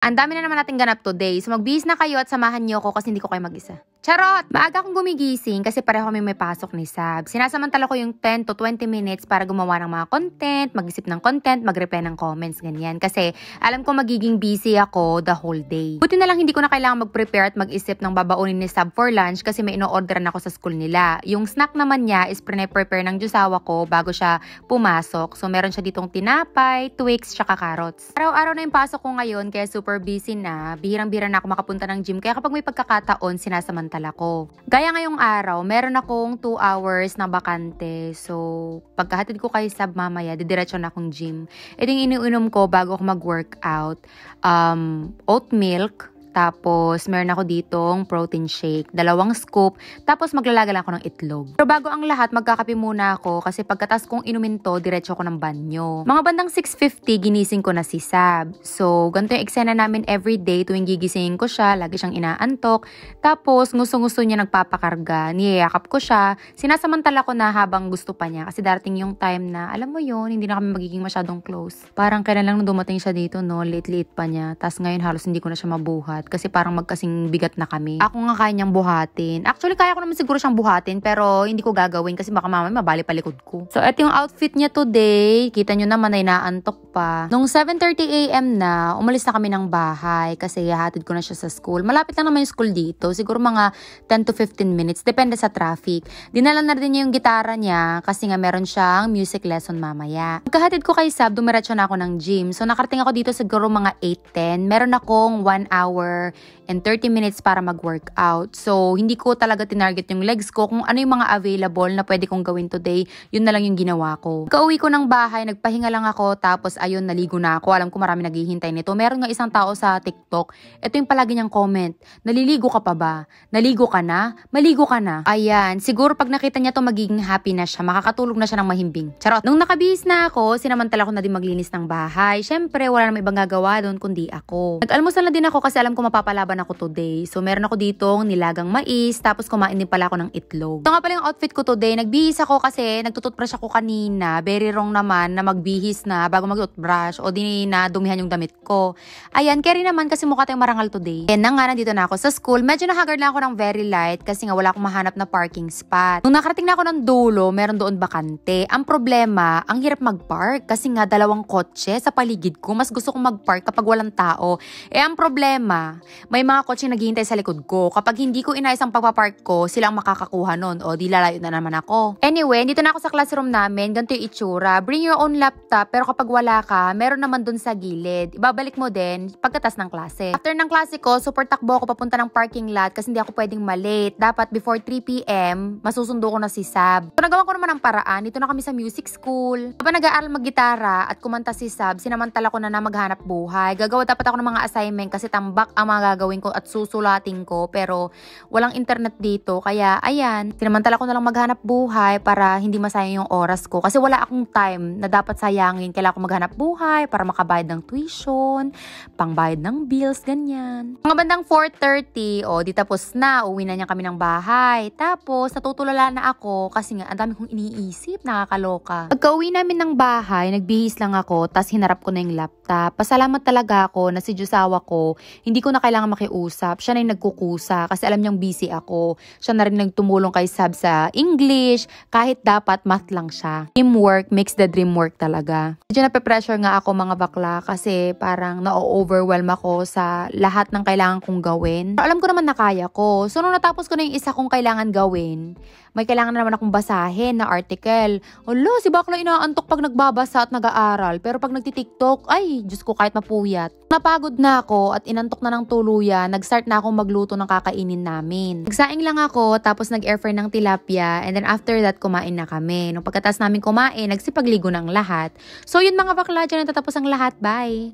Ang dami na naman natin ganap today. So magbihis na kayo at samahan niyo ako kasi hindi ko kayo mag-isa. Charot! Maaga akong gumigising kasi pareho kami may pasok ni Sab. Sinasamantala ko yung 10 to 20 minutes para gumawa ng mga content, mag-isip ng content, mag-reply ng comments, ganyan. Kasi alam ko magiging busy ako the whole day. Buti na lang hindi ko na kailangan mag-prepare at mag-isip ng babaunin ni Sab for lunch kasi may ino-orderan ako sa school nila. Yung snack naman niya is pre-prepare ng jusawa ko bago siya pumasok. So meron siya ditong tinapay, twigs, tsaka carrots. Araw-araw na yung pasok ko ngayon kaya super super busy na, bihirang bira na ako makapunta ng gym. Kaya kapag may pagkakataon, sinasamantala ko. Gaya ngayong araw, meron akong 2 hours na bakante. So, pagkahatid ko kay Sab mamaya, didiretso na akong gym. Ito yung iniinom ko bago ako mag-workout. Um, oat milk, tapos, meron ako ditong protein shake. Dalawang scoop. Tapos, maglalaga lang ako ng itlog. Pero bago ang lahat, magkakape muna ako kasi pagkatas kong inumin to, diretso ko ng banyo. Mga bandang 6.50, ginising ko na si Sab. So, ganito yung eksena namin everyday. Tuwing gigisingin ko siya, lagi siyang inaantok. Tapos, ngusong-ngusong niya nagpapakarga. Niyayakap ko siya. Sinasamantala ko na habang gusto pa niya. Kasi darating yung time na, alam mo yon hindi na kami magiging masyadong close. Parang kailan lang dumating siya dito, no? Late-late pa niya. Tapos ngayon, halos hindi ko na siya mabuhay buhat kasi parang magkasing bigat na kami. Ako nga kaya niyang buhatin. Actually, kaya ko naman siguro siyang buhatin pero hindi ko gagawin kasi baka mamaya mabali palikod ko. So, eto yung outfit niya today. Kita nyo naman ay naantok pa. Nung 7.30am na, umalis na kami ng bahay kasi hatid ko na siya sa school. Malapit lang naman yung school dito. Siguro mga 10 to 15 minutes. Depende sa traffic. Dinala na rin niya yung gitara niya kasi nga meron siyang music lesson mamaya. Pagkahatid ko kay Sab, dumiretso na ako ng gym. So, nakarating ako dito siguro mga 8.10. Meron akong 1 hour hour and 30 minutes para mag-workout. So, hindi ko talaga tinarget yung legs ko. Kung ano yung mga available na pwede kong gawin today, yun na lang yung ginawa ko. Kauwi ko ng bahay, nagpahinga lang ako, tapos ayun, naligo na ako. Alam ko marami naghihintay nito. Meron nga isang tao sa TikTok, ito yung palagi niyang comment, naliligo ka pa ba? Naligo ka na? Maligo ka na? Ayan, siguro pag nakita niya to magiging happy na siya, makakatulog na siya ng mahimbing. Charot. Nung nakabihis na ako, sinamantala ko na din maglinis ng bahay. Siyempre, wala namang ibang gagawa doon kundi ako. Nag-almusal na din ako kasi alam ko ko mapapalaban ako today. So meron ako ditong nilagang mais, tapos kumain din pala ako ng itlog. Ito nga pala yung outfit ko today. Nagbihis ako kasi nagtututbrush ako kanina. Very wrong naman na magbihis na bago magtutbrush o di na dumihan yung damit ko. Ayan, carry naman kasi mukha tayong marangal today. And nga, nandito na ako sa school. Medyo nahagard lang ako ng very light kasi nga wala akong mahanap na parking spot. Nung nakarating na ako ng dulo, meron doon bakante. Ang problema, ang hirap mag-park kasi nga dalawang kotse sa paligid ko. Mas gusto kong mag-park kapag walang tao. Eh ang problema, may mga kotse naghihintay sa likod ko. Kapag hindi ko inayos ang pagpapark ko, silang makakakuha nun o di lalayo na naman ako. Anyway, dito na ako sa classroom namin. Ganito yung itsura. Bring your own laptop pero kapag wala ka, meron naman dun sa gilid. Ibabalik mo din pagkatas ng klase. After ng klase ko, super takbo ako papunta ng parking lot kasi hindi ako pwedeng malate. Dapat before 3pm, masusundo ko na si Sab. So nagawa ko naman ang paraan. Dito na kami sa music school. Kapag nag-aaral maggitara at kumanta si Sab, sinamantala ko na na maghanap buhay. Gagawa dapat ako ng mga assignment kasi tambak ang mga gagawin ko at susulatin ko pero walang internet dito kaya ayan, sinamantala ko na lang maghanap buhay para hindi masayang yung oras ko kasi wala akong time na dapat sayangin. Kailangan ko maghanap buhay para makabayad ng tuition, pangbayad ng bills, ganyan. Mga bandang 4.30, o oh, di tapos na, uwi na niya kami ng bahay. Tapos natutulala na ako kasi nga ang dami kong iniisip, nakakaloka. Pagka-uwi namin ng bahay, nagbihis lang ako, tas hinarap ko na yung laptop. Pasalamat talaga ako na si Diyosawa ko, hindi ko ko na kailangan makiusap. Siya na yung nagkukusa kasi alam niyang busy ako. Siya na rin nagtumulong kay Sab sa English kahit dapat math lang siya. Teamwork makes the dream work talaga. Medyo nape-pressure nga ako mga bakla kasi parang na-overwhelm ako sa lahat ng kailangan kong gawin. Pero alam ko naman na kaya ko. So nung natapos ko na yung isa kong kailangan gawin, may kailangan naman akong basahin na article. Olo, si bakla inaantok pag nagbabasa at nag-aaral. Pero pag nagtitiktok, ay, Diyos ko kahit mapuyat. Napagod na ako at inantok na ng ng tuluyan, nag-start na akong magluto ng kakainin namin. Nagsaing lang ako, tapos nag-air fry ng tilapia, and then after that, kumain na kami. Nung pagkatas namin kumain, nagsipagligo ng lahat. So yun mga bakla, dyan natatapos ang lahat. Bye!